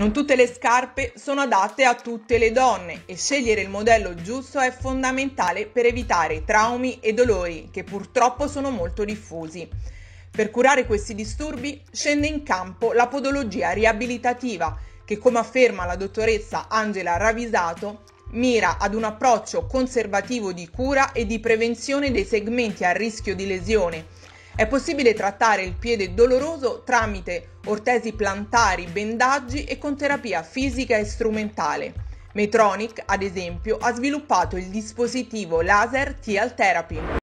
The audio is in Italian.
Non tutte le scarpe sono adatte a tutte le donne e scegliere il modello giusto è fondamentale per evitare traumi e dolori che purtroppo sono molto diffusi. Per curare questi disturbi scende in campo la podologia riabilitativa che, come afferma la dottoressa Angela Ravisato, mira ad un approccio conservativo di cura e di prevenzione dei segmenti a rischio di lesione è possibile trattare il piede doloroso tramite ortesi plantari, bendaggi e con terapia fisica e strumentale. Metronic, ad esempio, ha sviluppato il dispositivo laser Tial Therapy.